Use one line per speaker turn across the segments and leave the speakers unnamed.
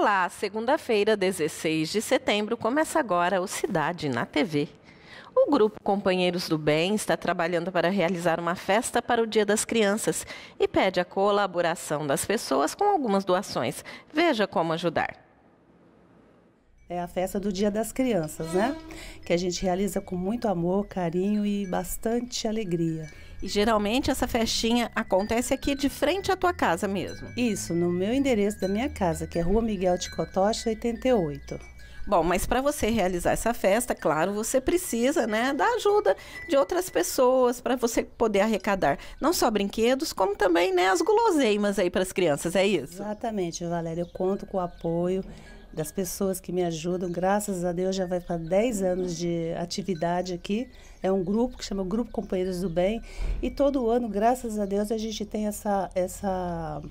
Olá, segunda-feira, 16 de setembro, começa agora o Cidade na TV. O grupo Companheiros do Bem está trabalhando para realizar uma festa para o Dia das Crianças e pede a colaboração das pessoas com algumas doações. Veja como ajudar
é a festa do Dia das Crianças, né? Que a gente realiza com muito amor, carinho e bastante alegria. E geralmente essa festinha
acontece aqui de frente à tua casa mesmo.
Isso, no meu endereço da minha casa, que é Rua Miguel de Cotocha, 88. Bom, mas para
você realizar essa festa, claro, você precisa, né, da ajuda de outras pessoas para você poder arrecadar não só brinquedos, como também, né, as guloseimas aí para as crianças, é isso?
Exatamente, Valéria, eu conto com o apoio das pessoas que me ajudam. Graças a Deus já vai para 10 anos de atividade aqui. É um grupo que chama Grupo Companheiros do Bem. E todo ano, graças a Deus, a gente tem essa, essa,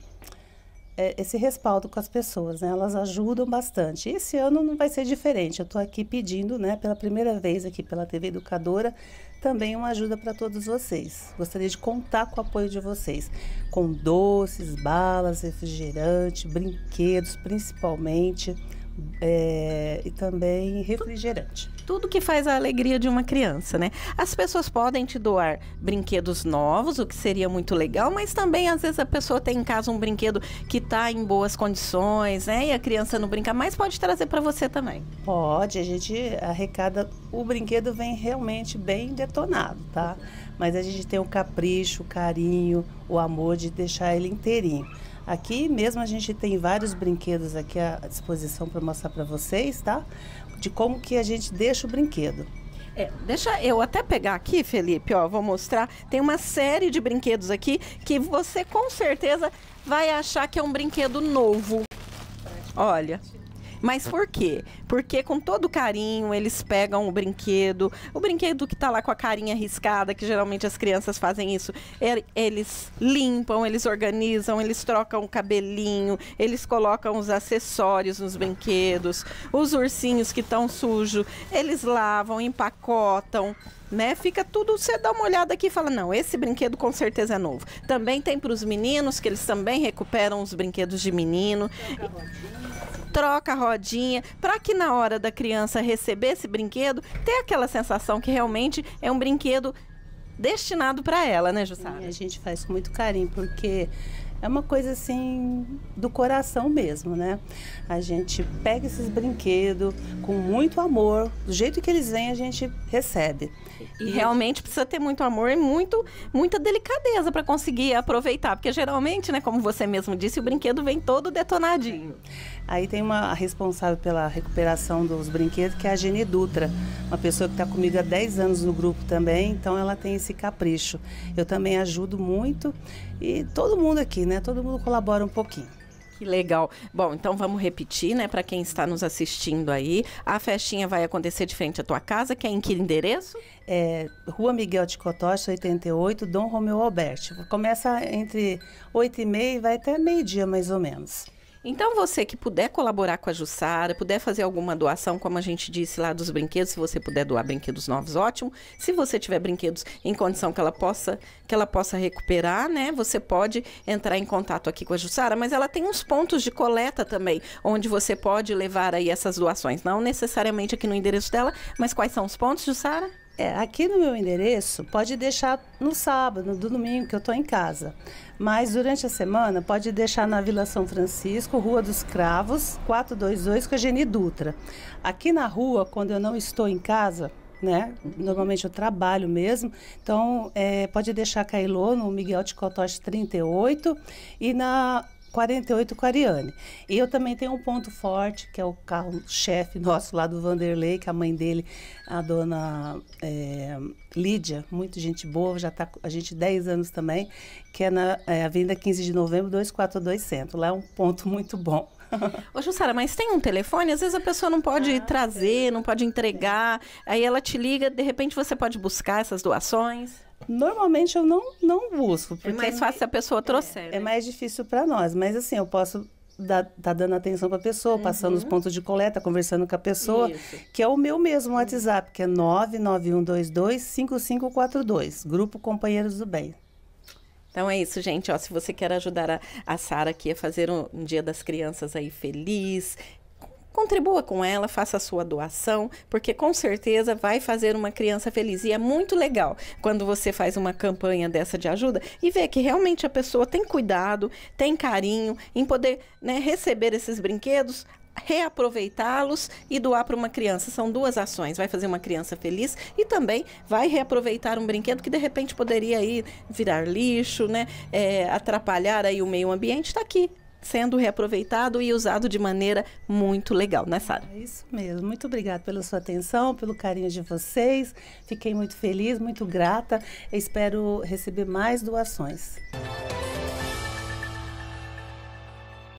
é, esse respaldo com as pessoas, né? Elas ajudam bastante. Esse ano não vai ser diferente. Eu estou aqui pedindo, né, pela primeira vez aqui pela TV Educadora, também uma ajuda para todos vocês. Gostaria de contar com o apoio de vocês, com doces, balas, refrigerante, brinquedos, principalmente é, e também refrigerante.
Tudo que faz a alegria de uma criança, né? As pessoas podem te doar brinquedos novos, o que seria muito legal, mas também às vezes a pessoa tem em casa um brinquedo que está em boas condições, né? E a criança não brinca mais, pode trazer
para você também. Pode, a gente arrecada. O brinquedo vem realmente bem detonado, tá? Mas a gente tem o capricho, o carinho, o amor de deixar ele inteirinho. Aqui mesmo a gente tem vários brinquedos aqui à disposição para mostrar para vocês, tá? De como que a gente deixa o brinquedo. É,
deixa eu até pegar aqui, Felipe, ó, vou mostrar. Tem uma série de brinquedos aqui que você com certeza vai achar que é um brinquedo novo. Olha. Mas por quê? Porque com todo carinho eles pegam o brinquedo, o brinquedo que está lá com a carinha riscada, que geralmente as crianças fazem isso, é, eles limpam, eles organizam, eles trocam o cabelinho, eles colocam os acessórios nos brinquedos, os ursinhos que estão sujos, eles lavam, empacotam né? Fica tudo, você dá uma olhada aqui e fala, não, esse brinquedo com certeza é novo. Também tem para os meninos, que eles também recuperam os brinquedos de menino troca a rodinha, para que na hora da criança receber esse brinquedo, ter aquela sensação
que realmente é um brinquedo destinado para ela, né, Jussara? a gente faz com muito carinho, porque é uma coisa assim do coração mesmo, né? A gente pega esses brinquedos com muito amor, do jeito que eles vêm a gente recebe. E, e realmente precisa ter muito amor e muito, muita delicadeza para conseguir
aproveitar, porque geralmente, né, como você mesmo disse, o brinquedo vem todo detonadinho.
Aí tem uma responsável pela recuperação dos brinquedos, que é a Jenny Dutra, uma pessoa que está comigo há 10 anos no grupo também, então ela tem esse capricho. Eu também ajudo muito e todo mundo aqui, né? Todo mundo colabora um pouquinho. Que legal. Bom,
então vamos repetir, né, para quem está nos assistindo aí. A festinha vai acontecer de frente à tua casa, que é em que endereço?
É, Rua Miguel de Cotocha, 88, Dom Romeu Alberti. Começa entre 8 e meia e vai até meio-dia, mais ou menos. Então, você que puder colaborar
com a Jussara, puder fazer alguma doação, como a gente disse lá dos brinquedos, se você puder doar brinquedos novos, ótimo. Se você tiver brinquedos em condição que ela possa, que ela possa recuperar, né? Você pode entrar em contato aqui com a Jussara, mas ela tem uns pontos de coleta também, onde você pode levar aí essas doações. Não necessariamente aqui no endereço dela, mas quais são os pontos, Jussara?
É, aqui no meu endereço, pode deixar no sábado, no domingo, que eu estou em casa. Mas durante a semana, pode deixar na Vila São Francisco, Rua dos Cravos, 422, com a Geni Dutra. Aqui na rua, quando eu não estou em casa, né? Normalmente eu trabalho mesmo. Então, é, pode deixar Cailô no Miguel de Cotós 38 e na 48 Quariane. E eu também tenho um ponto forte, que é o carro-chefe nosso lá do Vanderlei, que a mãe dele, a dona é, Lídia, muito gente boa, já está a gente 10 anos também, que é na é, Avenida 15 de Novembro, 242 Centro. Lá é um ponto muito bom.
Ô, Jussara, mas tem um telefone? Às vezes a pessoa não pode ah, trazer, não pode entregar. Aí ela te liga, de repente
você pode buscar essas doações? Normalmente eu não, não busco. É porque é mais fácil se a pessoa é, trouxer. É, né? é mais difícil para nós, mas assim, eu posso estar tá dando atenção para a pessoa, uhum. passando os uhum. pontos de coleta, conversando com a pessoa, Isso. que é o meu mesmo WhatsApp, que é 99122-5542. Grupo Companheiros do Bem.
Então é isso, gente. Ó, se você quer ajudar a, a Sara aqui a fazer um, um Dia das Crianças aí feliz, contribua com ela, faça a sua doação, porque com certeza vai fazer uma criança feliz. E é muito legal quando você faz uma campanha dessa de ajuda e vê que realmente a pessoa tem cuidado, tem carinho em poder né, receber esses brinquedos reaproveitá-los e doar para uma criança. São duas ações. Vai fazer uma criança feliz e também vai reaproveitar um brinquedo que de repente poderia aí virar lixo, né? É, atrapalhar aí o meio ambiente. Está aqui sendo reaproveitado e usado de maneira
muito legal, né, Sara? É isso mesmo. Muito obrigada pela sua atenção, pelo carinho de vocês. Fiquei muito feliz, muito grata. Espero receber mais doações.